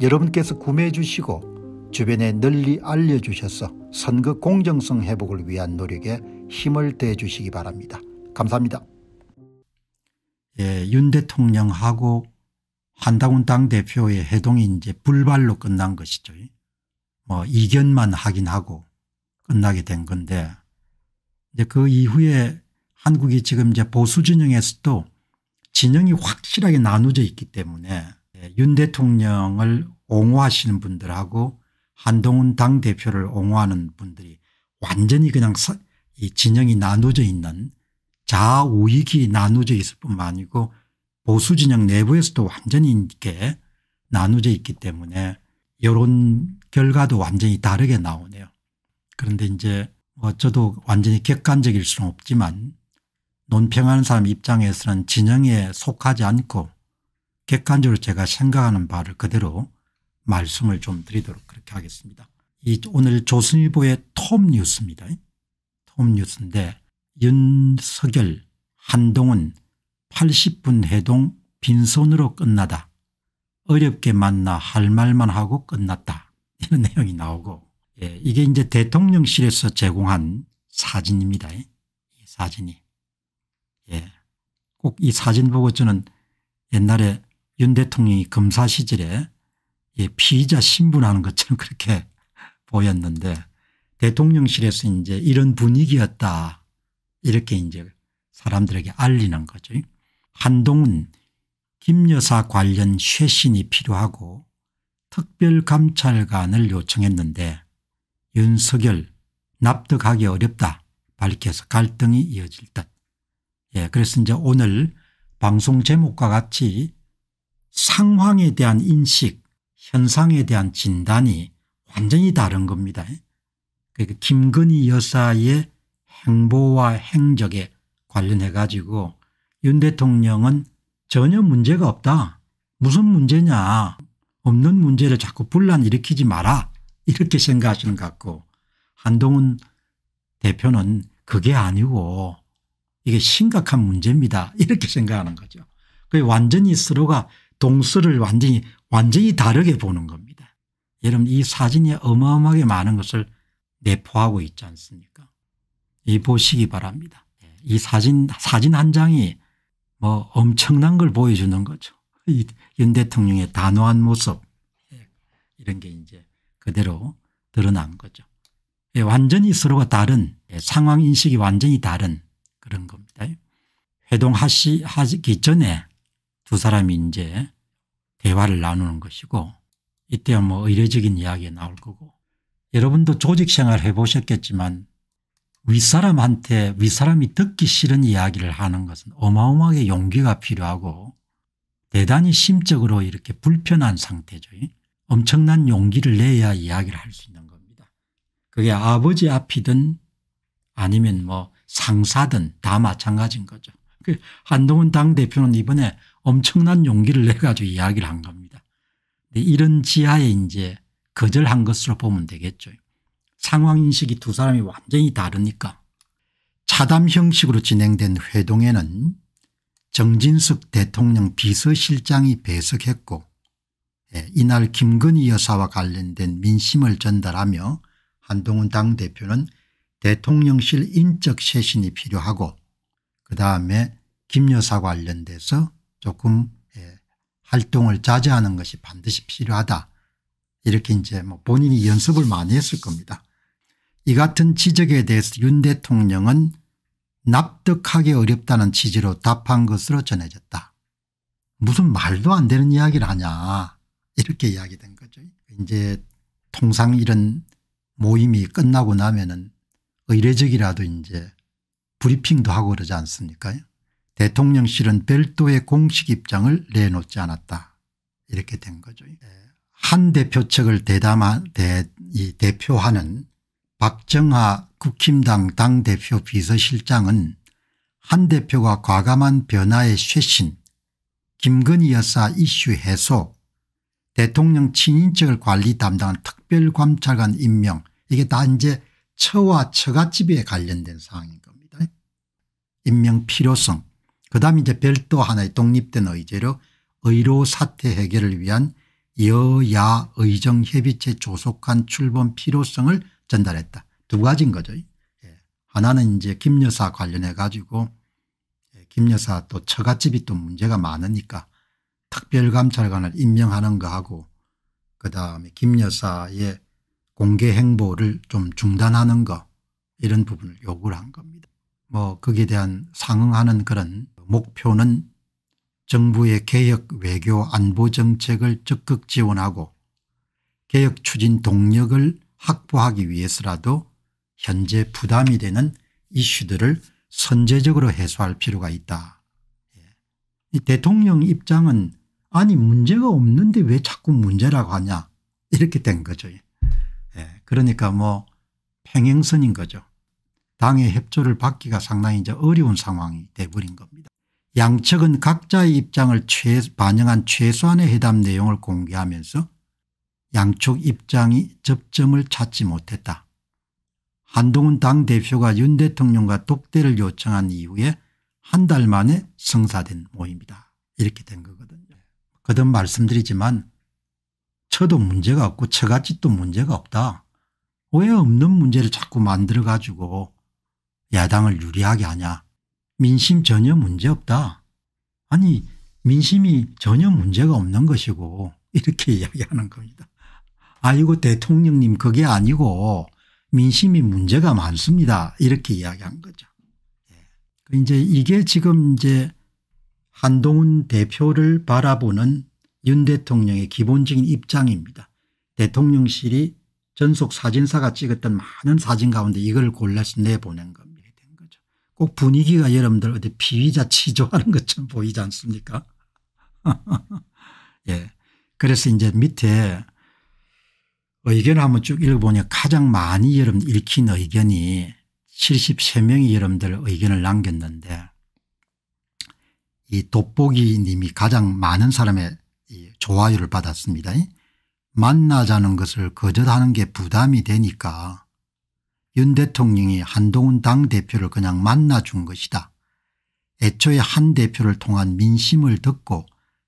여러분께서 구매해 주시고 주변에 널리 알려주셔서 선거 공정성 회복을 위한 노력에 힘을 대해 주시기 바랍니다. 감사합니다. 예, 윤 대통령하고 한다운 당대표의 해동이 이제 불발로 끝난 것이죠. 뭐 이견만 확인하고 끝나게 된 건데 이제 그 이후에 한국이 지금 이제 보수 진영에서도 진영이 확실하게 나누져 있기 때문에 예, 윤 대통령을 옹호하시는 분들하고 한동훈 당대표를 옹호하는 분들이 완전히 그냥 이 진영이 나누어져 있는 좌우익이 나누어져 있을 뿐만 아니고 보수 진영 내부에서도 완전히 이렇게 나누어져 있기 때문에 여론 결과도 완전히 다르게 나오네요. 그런데 이제 어쩌도 뭐 완전히 객관적일 수는 없지만 논평하는 사람 입장에서는 진영에 속하지 않고 객관적으로 제가 생각하는 바를 그대로 말씀을 좀 드리도록 그렇게 하겠습니다. 이 오늘 조선일보의 톰 뉴스입니다. 톰 뉴스인데 윤석열 한동훈 80분 해동 빈손으로 끝나다. 어렵게 만나 할 말만 하고 끝났다. 이런 내용이 나오고 예, 이게 이제 대통령실에서 제공한 사진입니다. 이 사진이. 예. 꼭 이 사진 보고 저는 옛날에 윤 대통령이 검사 시절에 예, 피의자 신분하는 것처럼 그렇게 보였는데 대통령실에서 이제 이런 분위기였다 이렇게 이제 사람들에게 알리는 거죠. 한동훈 김 여사 관련 쇄신이 필요하고 특별감찰관을 요청했는데 윤석열 납득하기 어렵다 밝혀서 갈등이 이어질 듯. 예, 그래서 이제 오늘 방송 제목과 같이 상황에 대한 인식 현상에 대한 진단이 완전히 다른 겁니다. 그러니까 김건희 여사의 행보와 행적에 관련해 가지고 윤 대통령은 전혀 문제가 없다. 무슨 문제냐. 없는 문제를 자꾸 분란 일으키지 마라. 이렇게 생각하시는 것 같고 한동훈 대표는 그게 아니고 이게 심각한 문제입니다. 이렇게 생각하는 거죠. 완전히 서로가 동서를 완전히 완전히 다르게 보는 겁니다. 여러분 이 사진이 어마어마하게 많은 것을 내포하고 있지 않습니까? 이 보시기 바랍니다. 이 사진 사진 한 장이 뭐 엄청난 걸 보여주는 거죠. 윤 대통령의 단호한 모습 이런 게 이제 그대로 드러난 거죠. 예, 완전히 서로가 다른 예, 상황 인식이 완전히 다른 그런 겁니다. 회동하시기 전에 두 사람이 이제 대화를 나누는 것이고 이때야 뭐 의례적인 이야기가 나올 거고 여러분도 조직생활 해보셨겠지만 윗사람한테 윗사람이 듣기 싫은 이야기를 하는 것은 어마어마하게 용기가 필요하고 대단히 심적으로 이렇게 불편한 상태죠. 엄청난 용기를 내야 이야기를 할 수 있는 겁니다. 그게 아버지 앞이든 아니면 뭐 상사든 다 마찬가지인 거죠. 그 한동훈 당대표는 이번에 엄청난 용기를 내가지고 이야기를 한 겁니다. 이런 지하에 이제 거절한 것으로 보면 되겠죠. 상황인식이 두 사람이 완전히 다르니까. 차담 형식으로 진행된 회동에는 정진석 대통령 비서실장이 배석했고 예, 이날 김건희 여사와 관련된 민심을 전달하며 한동훈 당대표는 대통령실 인적 쇄신이 필요하고 그 다음에 김 여사 관련돼서 조금 예, 활동을 자제하는 것이 반드시 필요하다. 이렇게 이제 뭐 본인이 연습을 많이 했을 겁니다. 이 같은 지적에 대해서 윤 대통령은 납득하기 어렵다는 취지로 답한 것으로 전해졌다. 무슨 말도 안 되는 이야기를 하냐 이렇게 이야기된 거죠. 이제 통상 이런 모임이 끝나고 나면은 의례적이라도 이제 브리핑도 하고 그러지 않습니까 대통령실은 별도의 공식 입장을 내놓지 않았다. 이렇게 된 거죠. 예. 한 대표책을 대담한 대, 이 대표하는 박정하 국힘당 당대표 비서실장은 한 대표가 과감한 변화의 쇄신 김건희 여사 이슈 해소 대통령 친인척을 관리 담당한 특별감찰관 임명 이게 다 이제 처와 처가집에 관련된 사항인 겁니다. 임명 필요성 그다음 이제 별도 하나의 독립된 의제로 의료 사태 해결을 위한 여야 의정 협의체 조속한 출범 필요성을 전달했다. 두 가지인 거죠. 예. 하나는 이제 김 여사 관련해 가지고 예, 김 여사 또 처갓집이 또 문제가 많으니까 특별감찰관을 임명하는 거하고 그다음에 김 여사의 공개 행보를 좀 중단하는 거 이런 부분을 요구를 한 겁니다. 뭐 거기에 대한 상응하는 그런 목표는 정부의 개혁 외교 안보 정책을 적극 지원하고 개혁 추진 동력을 확보하기 위해서라도 현재 부담이 되는 이슈들을 선제적으로 해소할 필요가 있다. 예. 대통령 입장은 아니 문제가 없는데 왜 자꾸 문제라고 하냐 이렇게 된 거죠. 예. 예. 그러니까 뭐 평행선인 거죠. 당의 협조를 받기가 상당히 이제 어려운 상황이 돼버린 겁니다. 양측은 각자의 입장을 최, 반영한 최소한의 회담 내용을 공개하면서 양측 입장이 접점을 찾지 못했다. 한동훈 당대표가 윤 대통령과 독대를 요청한 이후에 한 달 만에 성사된 모임이다. 이렇게 된 거거든요. 거듭 말씀드리지만 쳐도 문제가 없고 처갓집도 문제가 없다. 왜 없는 문제를 자꾸 만들어 가지고 야당을 유리하게 하냐. 민심 전혀 문제 없다. 아니 민심이 전혀 문제가 없는 것이고 이렇게 이야기하는 겁니다. 아이고 대통령님 그게 아니고 민심이 문제가 많습니다. 이렇게 이야기한 거죠. 예. 그 이제 이게 지금 이제 한동훈 대표를 바라보는 윤 대통령의 기본적인 입장입니다. 대통령실이 전속 사진사가 찍었던 많은 사진 가운데 이걸 골라서 내보낸 겁니다. 꼭 분위기가 여러분들 어디 피의자 치조하는 것처럼 보이지 않습니까? 예. 그래서 이제 밑에 의견을 한번 쭉 읽어보니 가장 많이 여러분 읽힌 의견이 73명이 여러분들 의견을 남겼는데 이 돋보기 님이 가장 많은 사람의 좋아요를 받았습니다. 만나자는 것을 거절하는 게 부담이 되니까 윤 대통령이 한동훈 당대표를 그냥 만나준 것이다. 애초에 한 대표를 통한 민심을 듣고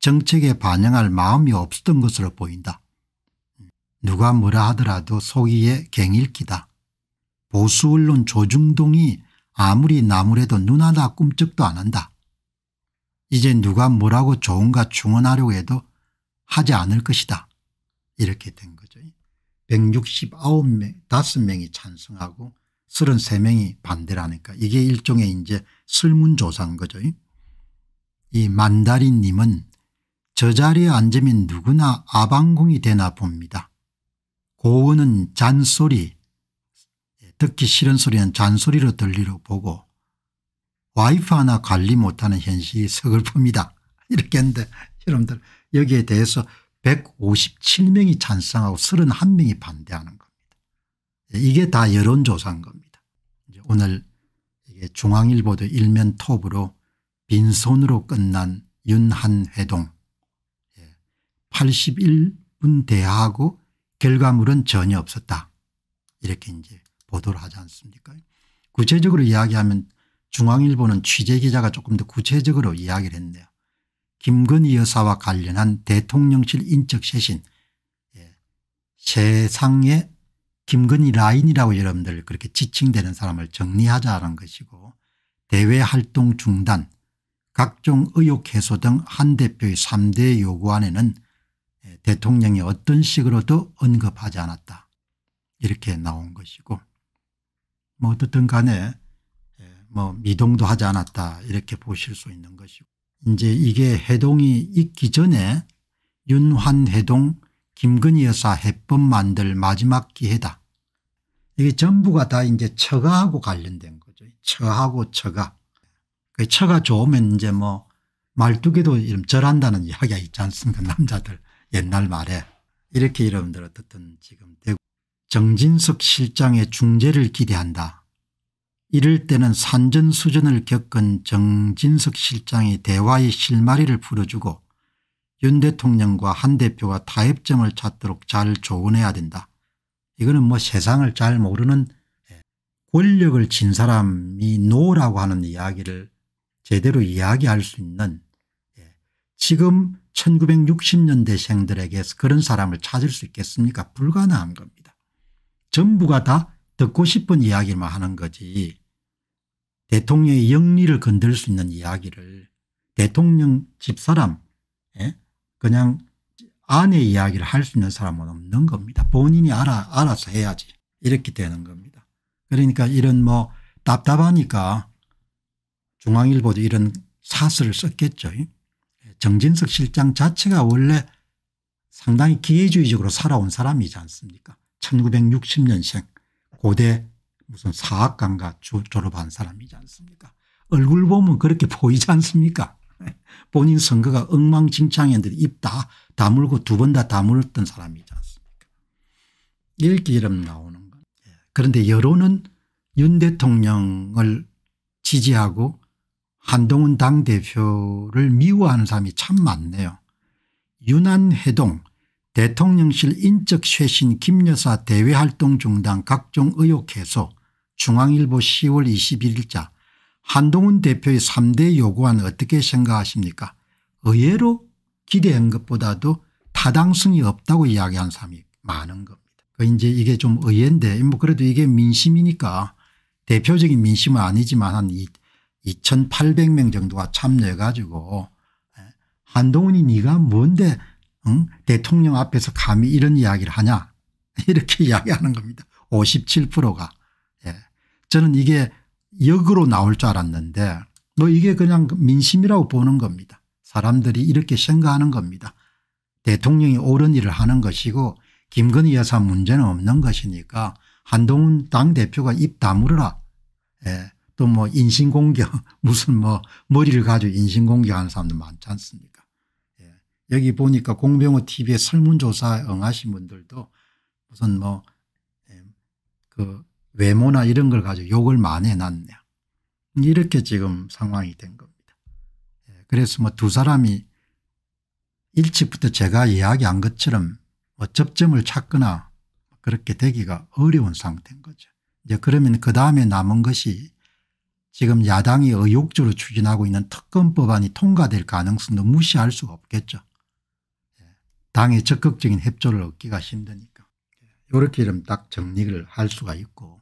정책에 반영할 마음이 없었던 것으로 보인다. 누가 뭐라 하더라도 속이의 갱일기다. 보수 언론 조중동이 아무리 나무래도 눈 하나 꿈쩍도 안 한다. 이제 누가 뭐라고 좋은가 충원하려고 해도 하지 않을 것이다. 이렇게 된 것. 169명, 5명이 찬성하고 33명이 반대라니까 이게 일종의 이제 설문조사인 거죠. 이만다리님은저 자리에 앉으면 누구나 아방궁이 되나 봅니다. 고은은 잔소리 듣기 싫은 소리는 잔소리로 들리려 보고 와이프 하나 관리 못하는 현실이 서글픕니다. 이렇게 했는데 여러분들 여기에 대해서 157명이 찬성하고 31명이 반대하는 겁니다. 이게 다 여론조사인 겁니다. 오늘 중앙일보도 일면 톱으로 빈손으로 끝난 윤한회동 81분 예, 대하고 결과물은 전혀 없었다. 이렇게 이제 보도를 하지 않습니까 구체적으로 이야기하면 중앙일보는 취재기자가 조금 더 구체적으로 이야기를 했네요. 김건희 여사와 관련한 대통령실 인적 쇄신 예. 세상에 김건희 라인이라고 여러분들 그렇게 지칭되는 사람을 정리하자는 것이고 대외활동 중단 각종 의혹 해소 등 한 대표의 3대 요구안에는 예, 대통령이 어떤 식으로도 언급하지 않았다 이렇게 나온 것이고 뭐 어떻든 간에 예, 뭐 미동도 하지 않았다 이렇게 보실 수 있는 것이고 이제 이게 해동이 있기 전에 윤환해동 김근희 여사 해법 만들 마지막 기회다. 이게 전부가 다 이제 처가하고 관련된 거죠. 처하고 처가. 그 처가 좋으면 이제 뭐 말뚝에도 이름 절한다는 이야기가 있지 않습니까 남자들 옛날 말에. 이렇게 여러분들 어떻든 지금 대구 정진석 실장의 중재를 기대한다. 이럴 때는 산전수전을 겪은 정진석 실장이 대화의 실마리를 풀어주고 윤 대통령과 한 대표가 타협점을 찾도록 잘 조언해야 된다. 이거는 뭐 세상을 잘 모르는 예, 권력을 진 사람이 노라고 하는 이야기를 제대로 이야기할 수 있는 예, 지금 1960년대생들에게 그런 사람을 찾을 수 있겠습니까 불가능한 겁니다. 전부가 다 듣고 싶은 이야기만 하는 거지 대통령의 영리를 건들 수 있는 이야기를 대통령 집사람 예? 그냥 아내 이야기를 할 수 있는 사람은 없는 겁니다. 본인이 알아, 알아서 해야지 이렇게 되는 겁니다. 그러니까 이런 뭐 답답하니까 중앙일보도 이런 사설을 썼겠죠. 정진석 실장 자체가 원래 상당히 기회주의적으로 살아온 사람이지 않습니까 1960년생 고대 무슨 사학관과 졸업한 사람이지 않습니까? 얼굴 보면 그렇게 보이지 않습니까? 본인 선거가 엉망진창이었는데 입 다 다물고 두 번 다 다물었던 사람이지 않습니까? 이렇게 이름 나오는 거 예. 그런데 여론은 윤 대통령을 지지하고 한동훈 당대표를 미워하는 사람이 참 많네요. 윤한해동 대통령실 인적 쇄신 김여사 대외활동 중단 각종 의혹 해소 중앙일보 10월 21일자 한동훈 대표의 3대 요구안 어떻게 생각하십니까 의외로 기대한 것보다도 타당성이 없다고 이야기한 사람이 많은 겁니다. 그 이제 이게 좀 의외인데 뭐 그래도 이게 민심이니까 대표적인 민심은 아니지만 한 2800명 정도가 참여해 가지고 예, 한동훈이 네가 뭔데 응? 대통령 앞에서 감히 이런 이야기를 하냐 이렇게 이야기하는 겁니다. 57%가 저는 이게 역으로 나올 줄 알았는데 뭐 이게 그냥 민심이라고 보는 겁니다. 사람들이 이렇게 생각하는 겁니다. 대통령이 옳은 일을 하는 것이고 김건희 여사 문제는 없는 것이니까 한동훈 당대표가 입 다물어라. 예. 또뭐 인신공격 무슨 뭐 머리를 가지고 인신공격하는 사람도 많지 않습니까 예. 여기 보니까 공병호 t v 에 설문조사에 응하신 분들도 무슨 뭐그 예. 그 외모나 이런 걸 가지고 욕을 많이 해놨냐. 이렇게 지금 상황이 된 겁니다. 예, 그래서 뭐 두 사람이 일찍부터 제가 이야기한 것처럼 뭐 접점을 찾거나 그렇게 되기가 어려운 상태인 거죠. 이제 그러면 그 다음에 남은 것이 지금 야당이 의혹적으로 추진하고 있는 특검법안이 통과될 가능성도 무시할 수가 없겠죠. 예, 당의 적극적인 협조를 얻기가 힘드니까. 이렇게 예, 이러딱 정리를 할 수가 있고